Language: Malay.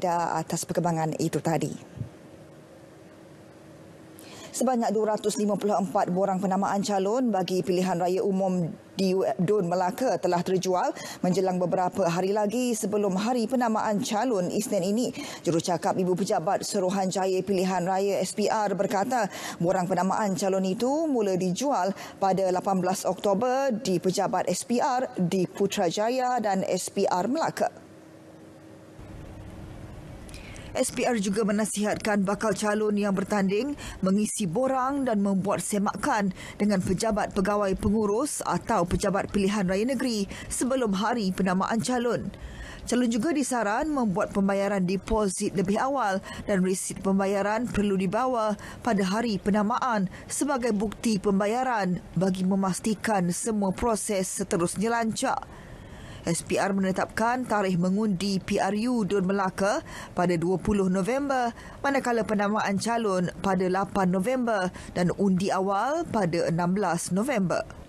ada atas perkembangan itu tadi. Sebanyak 254 borang penamaan calon bagi pilihan raya umum di Dun Melaka telah terjual menjelang beberapa hari lagi sebelum hari penamaan calon Isnin ini. Jurucakap Ibu Pejabat Suruhanjaya Pilihan Raya SPR berkata borang penamaan calon itu mula dijual pada 18 Oktober di Pejabat SPR di Putrajaya dan SPR Melaka. SPR juga menasihatkan bakal calon yang bertanding mengisi borang dan membuat semakan dengan pejabat pegawai pengurus atau pejabat pilihan raya negeri sebelum hari penamaan calon. Calon juga disaran membuat pembayaran deposit lebih awal dan resit pembayaran perlu dibawa pada hari penamaan sebagai bukti pembayaran bagi memastikan semua proses seterusnya lancar. SPR menetapkan tarikh mengundi PRU Dun Melaka pada 20 November manakala penamaan calon pada 8 November dan undi awal pada 16 November.